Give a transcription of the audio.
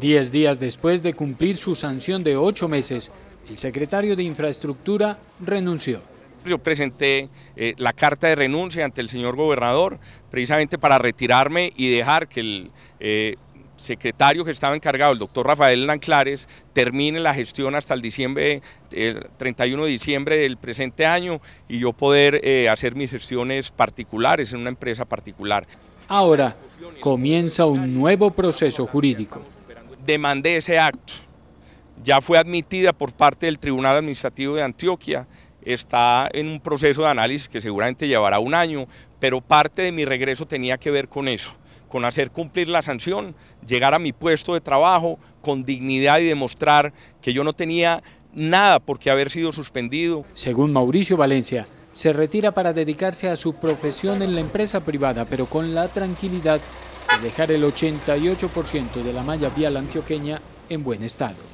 Diez días después de cumplir su sanción de ocho meses, el secretario de Infraestructura renunció. Yo presenté eh, la carta de renuncia ante el señor gobernador, precisamente para retirarme y dejar que el eh, secretario que estaba encargado, el doctor Rafael Lanclares, termine la gestión hasta el, diciembre, el 31 de diciembre del presente año y yo poder eh, hacer mis gestiones particulares en una empresa particular. Ahora comienza un nuevo proceso jurídico demandé ese acto. Ya fue admitida por parte del Tribunal Administrativo de Antioquia, está en un proceso de análisis que seguramente llevará un año, pero parte de mi regreso tenía que ver con eso, con hacer cumplir la sanción, llegar a mi puesto de trabajo con dignidad y demostrar que yo no tenía nada por qué haber sido suspendido. Según Mauricio Valencia, se retira para dedicarse a su profesión en la empresa privada, pero con la tranquilidad dejar el 88% de la malla vial antioqueña en buen estado.